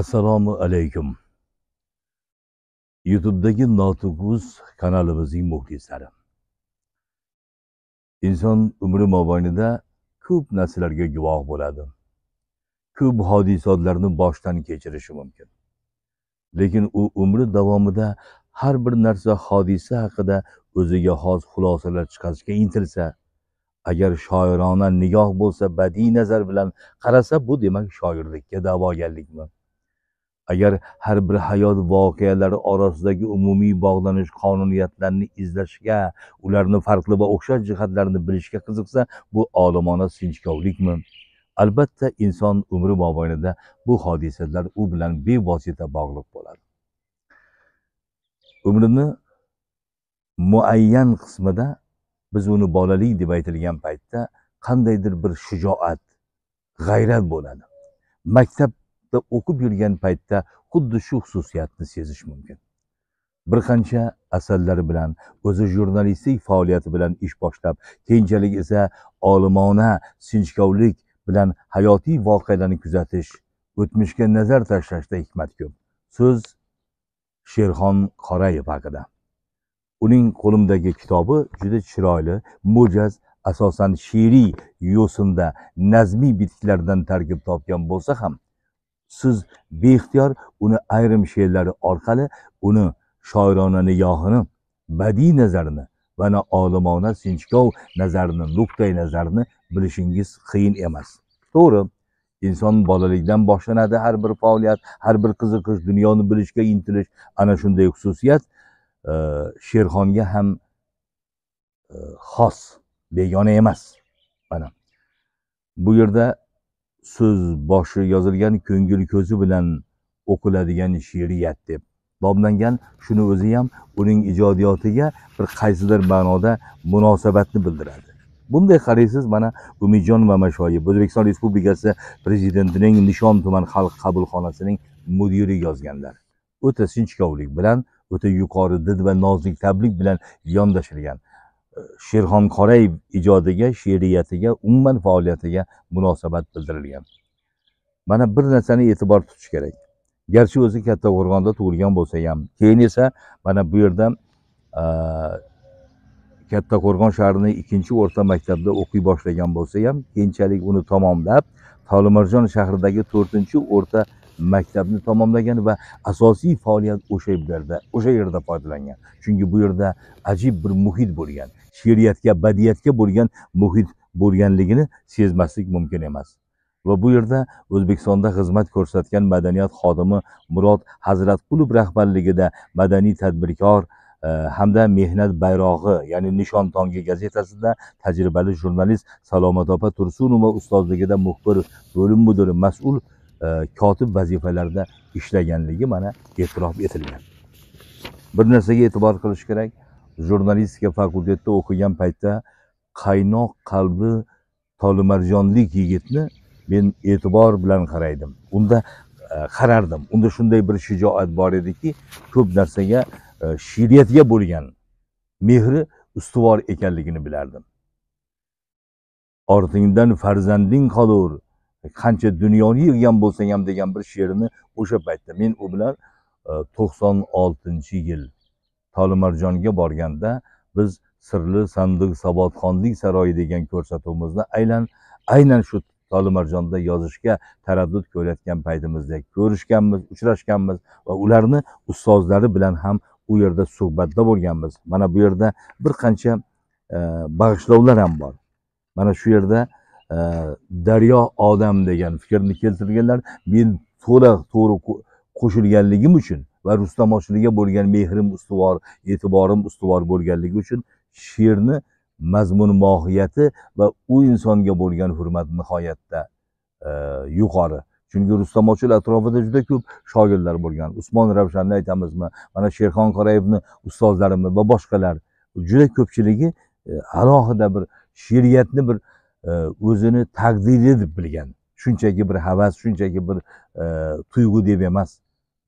assalomu alaykum youtubedagi notuguz kanalimizning muxlislari inson umri mobaynida ko'p narsalarga guvoh bo'ladi ko'p hodisotlarni boshdan kechirishi mumkin lekin u umri davomida har bir narsa hodisa haqida o'ziga xos xulosalar chiqarishga intilsa agar shoirona nigoh bo'lsa badiiy nazar bilan qarasa bu demak shoirlikka da'vogarlikmi agar har bir hayot voqealari orasidagi umumiy bog'lanish qonuniyatlarini izlashga ularni farqli va o'xshash jihatlarini bilishga qiziqsa bu olimona sinchkovlikmi albatta inson umri mobaynida bu hodisalar u bilan bevosita bog'liq bo'ladi umrini muayyan qismida biz uni bolalik deb aytilgan paytda qandaydir bir shijoat g'ayrat bo'ladi maktab kitobda o'qib yurgan paytda xuddi shu xususiyatni sezish mumkin bir qancha asarlar bilan o'zi jurnalistik faoliyati bilan ish boshlab keyinchalik esa olimona sinchkovlik bilan hayotiy voqealarni kuzatish o'tmishga nazar tashlashda hikmat ko'p so'z sherxon qorayev haqida uning qo'limdagi kitobi juda chiroyli mo'jaz asosan she'riy yo'sinda nazmiy bitiklardan tarkib topgan bo'lsa ham siz beixtiyor uni ayrim she'rlari orqali uni shoirona nigohini badiiy nazarini va olimona sinchkov nazarini nuqtai nazarini bilishingiz qiyin emas to'g'ri inson bolalikdan boshlanadi har bir faoliyat har bir qiziqish dunyoni bilishga intilish ana shunday xususiyat e, sherxonga ham e, xos begona emas mana bu yerda so'z boshi yozilgan ko'ngil ko'zi bilan o'qiladigan she'riyat deb nomlangan shuni o'zi ham uning ijodiyotiga bir qaysidir ma'noda munosabatni bildiradi bunday qaraysiz mana umidjon mamashoyev o'zbekiston respublikasi prezidentining nishon tuman xalq qabulxonasining mudiri yozganlar o'ta sinchkovlik bilan o'ta yuqori did va nozik tablik bilan yondashilgan sherxon qorayev ijodiga she'riyatiga umuman faoliyatiga munosabat bildirilgan mana bir narsani e'tibor tutish kerak garchi o'zi katta qo'rg'onda tug'ilgan bo'lsa ham keyin esa mana bu yerda katta qo'rg'on shahrini ikkinchi o'rta maktabda o'qiy boshlagan bo'lsa ham keyinchalik uni tamomlab tolimarjon shahridagi to'rtinchi o'rta maktabni tamomlagan va asosiy faoliyat o'sha yerda o'sha yerda foydalangan chunki bu yerda ajib bir muhit bo'lgan she'riyatga badiyatga bo'lgan muhit bo'lganligini sezmaslik mumkin emas va bu yerda o'zbekistonda xizmat ko'rsatgan madaniyat xodimi murod hazratqulov rahbarligida madaniy tadbirkor e, hamda mehnat bayrog'i ya'ni nishon tongi gazetasida tajribali jurnalist salomat opa tursunova ustozligida muxbir bo'lim mudiri mas'ul E, kotib vazifalarida ishlaganligi mana e'tirof etilgan bir narsaga e'tibor qilish kerak jurnalistika fakultetida o'qigan paytda qaynoq qalbi tolimarjonlik yigitni men e'tibor bilan qaraydim unda e, qarardim unda shunday bir shijoat bor ediki ko'p narsaga e, she'riyatga bo'lgan mehri ustuvor ekanligini bilardim ortingdan farzanding qolur E, qancha dunyoni yig'gan bo'lsang ham degan bir she'rini o'sha paytda men u bilan e, to'qson oltinchi yil tolimarjonga borganda biz sirli sandiq sabotxonlik saroyi degan ko'rsatuvimizni aynan aynan shu tolimarjonda yozishga taraddud ko'rayotgan paytimizda ko'rishganmiz uchrashganmiz va ularni ustozlari bilan ham u yerda suhbatda bo'lganmiz mana bu yerda bir qancha e, bag'ishlovlar ham bor mana shu yerda Э, daryo odam degan fikrni keltirganlar men to'la to'g'ri qo'shilganligim uchun va rustamoshiliga bo'lgan mehrim ustuvor e'tiborim ustuvor bo'lganligi uchun she'rni mazmun mohiyati va u insonga bo'lgan hurmat nihoyatda e, yuqori chunki rustamochil atrofida juda ko'p shogirdlar bo'lgan usmon ravshanni aytamizmi mana sherxon qorayevni ustozlarimi va boshqalar juda ko'pchiligi e, alohida bir she'riyatni bir E, o'zini taqdiri deb bilgan shunchaki bir havas shunchaki bir e, tuyg'u deb emas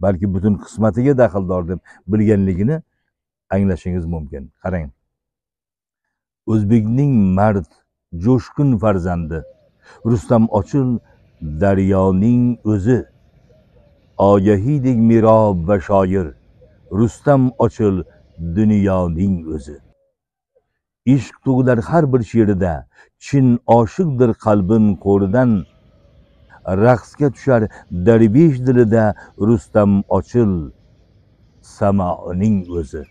balki butun qismatiga daxldor deb bilganligini anglashingiz mumkin qarang o'zbekning mard jo'shqin farzandi rustam ochil daryoning o'zi ogahiydek mirob va shoir rustam ochil dunyoning o'zi ishq tug'ilar har bir she'rida chin oshiqdir qalbin qo'ridan raqsga tushar darvish dilida rustam ochil samoning o'zi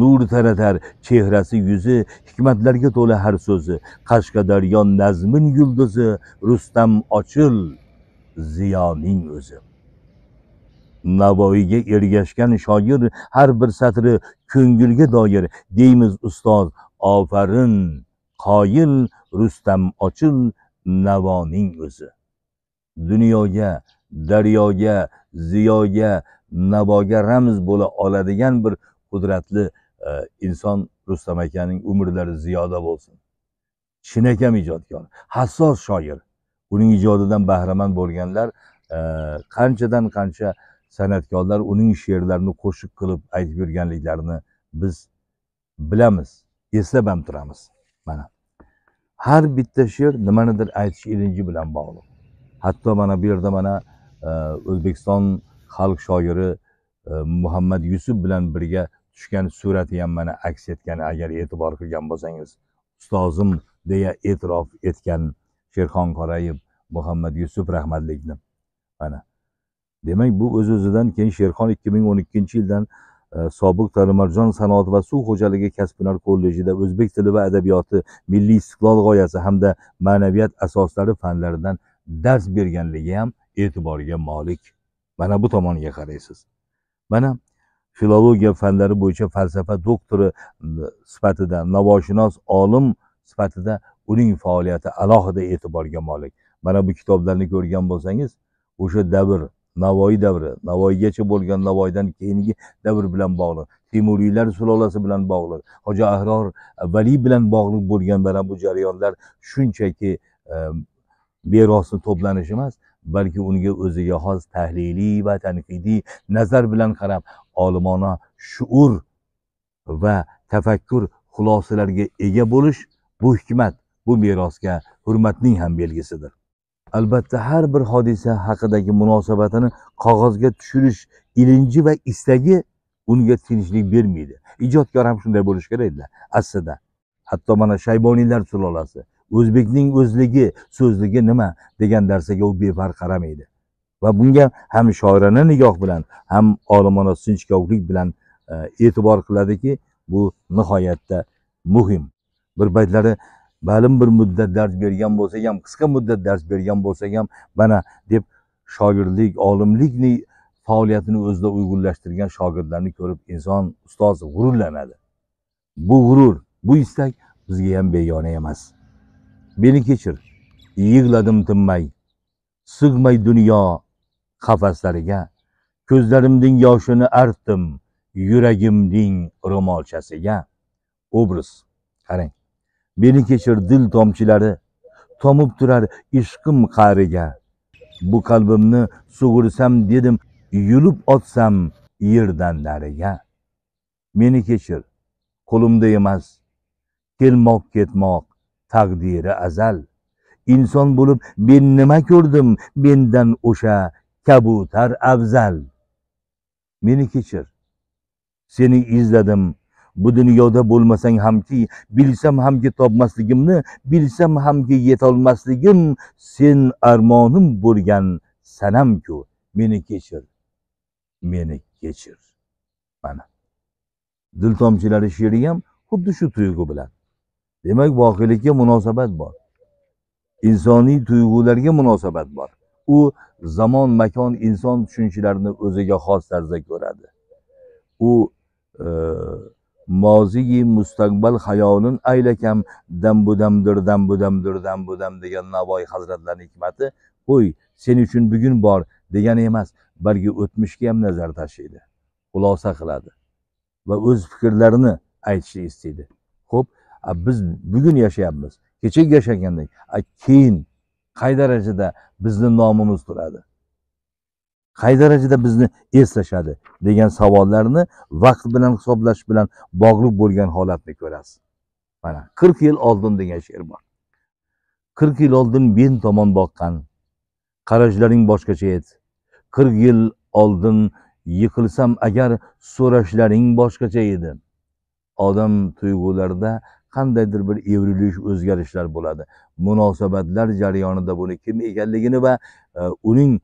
nur taratar chehrasi yuzi hikmatlarga to'la har so'zi qashqadaryo nazmin yulduzi rustam ochil ziyoning o'zi navoiyga ergashgan shoir har bir satri ko'ngilga doir deymiz ustoz ofarin qoyil rustam ochil navoning o'zi dunyoga daryoga ziyoga navoga ramz bo'la oladigan bir qudratli e, inson rustam akaning umrlari ziyoda bo'lsin chinakam ijodkor hassos shoir uning ijodidan bahramand bo'lganlar e, qanchadan qancha san'atkorlar uning she'rlarini qo'shiq qilib aytib yurganliklarini biz bilamiz eslab ham turamiz mana har bitta she'r nimanidir aytish ilinji bilan bog'liq hatto mana bu yerda mana e, o'zbekiston xalq shoiri e, muhammad yusuf bilan birga tushgan surati ham mana aks etgan agar e'tibor qilgan bo'lsangiz ustozim deya e'tirof etgan sherxon qorayev muhammad yusuf rahmatlikni mana demak bu o'z o'zidan keyin sherxon ikki ming o'n ikkinchi yildan e, sobiq talimarjon sanoat va suv xo'jaligi kasb hunar kollejida o'zbek tili va adabiyoti milliy istiqlol g'oyasi hamda ma'naviyat asoslari fanlaridan dars berganligi ham e'tiborga molik mana bu tomoniga qaraysiz mana filologiya fanlari bo'yicha falsafa doktori e, sifatida navoshunos olim sifatida uning faoliyati alohida e'tiborga molik mana bu kitoblarni ko'rgan bo'lsangiz o'sha davr navoiy davri navoiygacha bo'lgan navoiydan keyingi davr bilan bog'liq temuriylar sulolasi bilan bog'liq hoji ahror valiy bilan bog'liq bo'lgan mana bu jarayonlar shunchaki ehm, merosni to'planishi emas balki unga o'ziga xos tahliliy va tanqidiy nazar bilan qarab olimona shuur va tafakkur xulosalariga ega bo'lish bu hikmat bu merosga hurmatning ham belgisidir albatta har bir hodisa haqidagi munosabatini qog'ozga tushirish ilinji va istagi unga tinchlik bermaydi ijodkor ham shunday bo'lishi kerak edi aslida hatto mana shayboniylar sulolasi o'zbekning o'zligi so'zligi nima degan narsaga u befarq qaramaydi va bunga ham shoirona nigoh bilan ham olimona sinchkovlik bilan e, e'tibor qiladiki bu nihoyatda muhim bir paytlari ma'lum bir muddat dars bergan bo'lsak ham qisqa muddat dars bergan bo'lsak ham mana deb shogirdlik olimlikni faoliyatini o'zida uyg'unlashtirgan shogirdlarni ko'rib inson ustoz g'ururlanadi bu g'urur bu istak bizga ham begona emas meni kechir yig'ladim tinmay sig'may dunyo qafaslariga ko'zlarimning yoshini artdim yuragimning ro'molchasiga obraz qarang beni kechir dil tomchilari tomib turar ishqim qa'riga bu qalbimni sug'ursam dedim yulib otsam yerdan nariga meni kechir qo'limda emas kelmoq ketmoq taqdiri azal inson bo'lib men nima ko'rdim mendan o'sha kabutar afzal meni kechir seni izladim bu dunyoda bo'lmasang hamki bilsam hamki topmasligimni bilsam hamki yetolmasligim sen armonim bo'lgan sanamku meni kechir meni kechir mana dil tomchilari she'ri ham xuddi shu tuyg'u bilan demak voqelikka munosabat bor insoniy tuyg'ularga munosabat bor u zamon makon inson tushunchalarini o'ziga xos tarzda ko'radi u e, moziyi mustaqbal hayonin aylakam dam budamdir dam budamdir dam budam degan navoiy hazratlarini hikmati qo'y sen uchun bugun bor degani emas balki o'tmishga ham nazar tashlaydi xulosa qiladi va o'z fikrlarini aytishni istaydi ho'p biz bugun yashayapmiz kecha yashagandek keyin qay darajada bizni nomimiz turadi qay darajada bizni eslashadi degan savollarni vaqt bilan hisoblash bilan bog'liq bo'lgan holatni ko'rasiz mana qirq yil oldin degan she'r bor qirq yil oldin men tomon boqqan qarashlaring boshqacha edi qirq yil oldin yiqilsam agar so'rashlaring boshqacha edi odam tuyg'ularida qandaydir bir evrilish o'zgarishlar bo'ladi munosabatlar jarayonida buni kim ekanligini va e, uning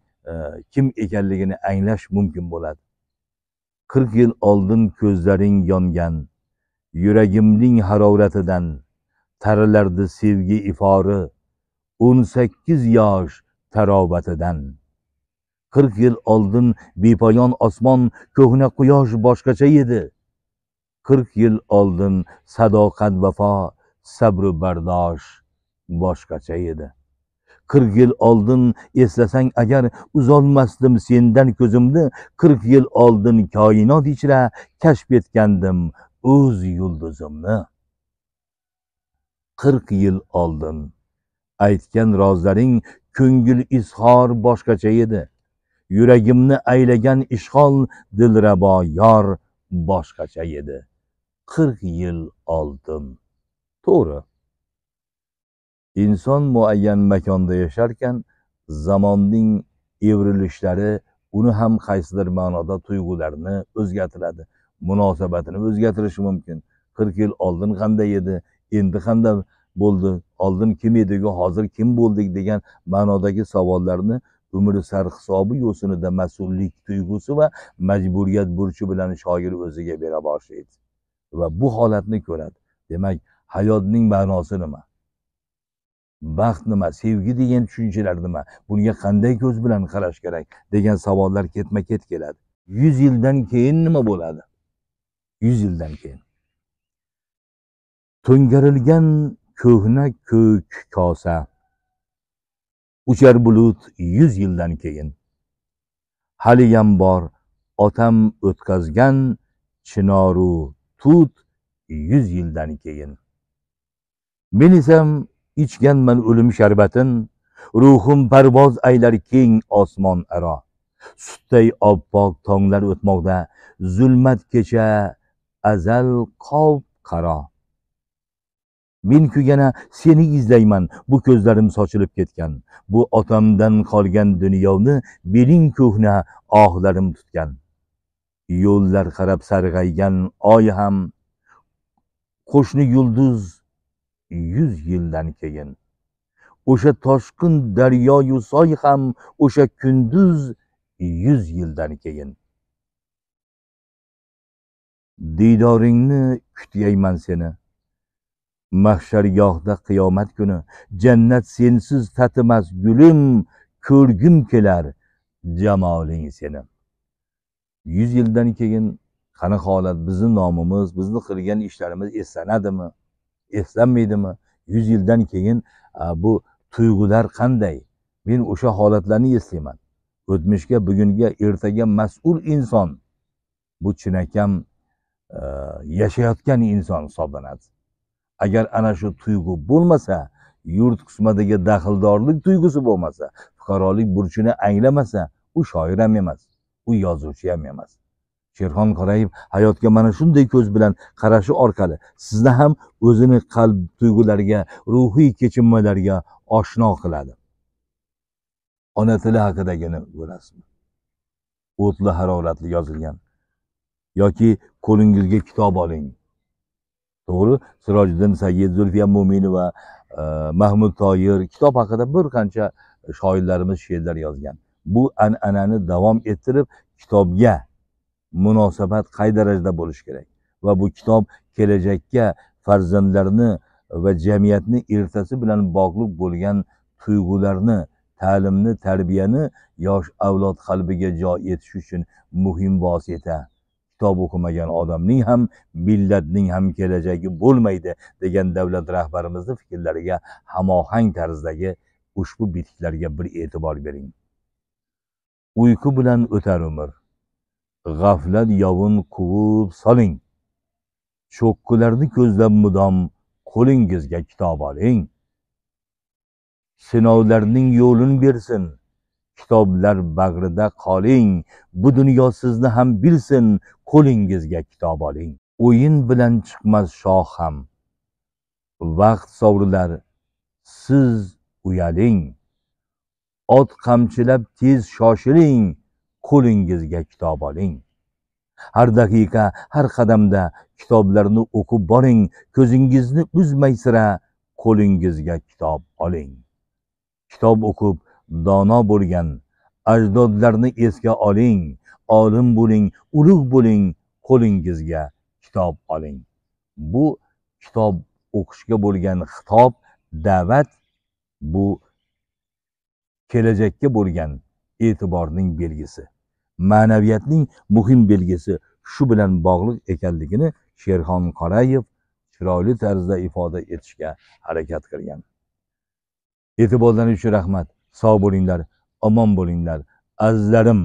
kim ekanligini anglash mumkin bo'ladi qirq yil oldin ko'zlaring yongan yuragimning haroratidan taralardi sevgi ifori o'n sakkiz yosh tarovatidan qirq yil oldin bepoyon osmon ko'hna quyosh boshqacha edi qirq yil oldin sadoqat vafo sabru bardosh boshqacha edi qirq yil oldin eslasang agar uzolmasdim sendan ko'zimni qirq yil oldin koinot ichra kashf etgandim o'z yulduzimni qirq yil oldin aytgan rozlaring ko'ngil izhor boshqacha edi yuragimni aylagan ishg'ol dilrabo yor boshqacha edi qirq yil oldin to'g'ri Inson muayyan makonda yasharkan, zamonning evrilishlari uni ham qaysidir ma'noda tuyg'ularni o'zgartiradi, munosabatini o'zgartirishi mumkin. 40 yil oldin qanday edi, endi qanday bo'ldi, oldin kim ediku hozir kim bo'ldik degan ma'nodagi savollarni umri sarhisobi yo'sinida mas'ullik tuyg'usi va majburiyat burchi bilan shoir o'ziga bera boshlaydi va bu holatni ko'radi demak hayotning ma'nosi nima baxt nima sevgi degan tushunchalar nima bunga qanday ko'z bilan qarash kerak degan savollar ketma ket keladi yuz yildan keyin nima bo'ladi yuz yildan keyin to'ngarilgan ko'hna ko'k kosa uchar bulut yuz yildan keyin haliyam bor otam o'tkazgan chinoru tut yuz yildan keyin men esam ichganman o'lim sharbatin ruhim parvoz aylar keng osmon aro sutday oppoq tonglar o'tmoqda zulmat kecha azal qov qaro men kugana seni izlayman bu ko'zlarim sochilib ketgan bu otamdan qolgan dunyoni mening ko'hna ohlarim tutgan yo'llar qarab sarg'aygan oy ham qo'shni yulduz yuz yildan keyin o'sha toshqin daryoyu soy ham o'sha kunduz yuz yildan keyin diydoringni kutyayman seni mahshargohda qiyomat kuni jannat sensiz tatimas gulim ko'rgim kelar jamoling seni yuz yildan keyin qani holat bizni nomimiz bizni qilgan ishlarimiz eslanadimi eslanmaydimi yuz yildan keyin bu tuyg'ular qanday men o'sha holatlarni eslayman o'tmishga bugunga ertaga mas'ul inson bu chinakam yashayotgan inson hisoblanadi agar ana shu tuyg'u bo'lmasa yurt qismadagi daxldorlik tuyg'usi bo'lmasa fuqarolik burchini anglamasa u shoir ham emas u yozuvchi ham emas sherxon qorayev hayotga mana shunday ko'z bilan qarashi orqali sizni ham o'zini qalb tuyg'ulariga ruhiy kechinmalarga oshno qiladi ona tili haqidagini ko'rasizmi o'tli haroratli yozilgan yoki qo'lingizga kitob oling to'g'ri sirojiddin sayyid zulfiya mo'minova e, mahmud toyir kitob haqida bir qancha shoirlarimiz she'rlar yozgan bu an'anani davom ettirib kitobga munosabat qay darajada bo'lishi kerak va bu kitob kelajakka farzandlarni va jamiyatni ertasi bilan bog'liq bo'lgan tuyg'ularni ta'limni tarbiyani yosh avlod qalbiga jo etish uchun muhim vosita kitob o'qimagan odamning ham millatning ham kelajagi bo'lmaydi degan davlat rahbarimizni fikrlariga hamohang tarzdagi ushbu bitiklarga bir e'tibor bering uyqu bilan o'tar umr g'aflat yovin quvib soling cho'qqilarni ko'zlab mudom qo'lingizga kitob oling sinovlarning yo'lin bersin kitoblar bag'rida qoling bu dunyo sizni ham bilsin qo'lingizga kitob oling o'yin bilan chiqmas shoh ham vaqt sovrilar siz uyaling ot qamchilab tez shoshiling qo'lingizga kitob oling har daqiqa har qadamda kitoblarni o'qib boring ko'zingizni uzmay sira qo'lingizga kitob oling kitob o'qib dono bo'lgan ajdodlarni esga oling olim bo'ling ulug' bo'ling qo'lingizga kitob oling bu kitob o'qishga bo'lgan xitob da'vat bu kelajakka bo'lgan e'tiborning belgisi ma'naviyatning muhim belgisi shu bilan bog'liq ekanligini sherxon qorayev chiroyli tarzda ifoda etishga harakat qilgan e'tiborlaringiz uchun rahmat sog' bo'linglar omon bo'linglar azizlarim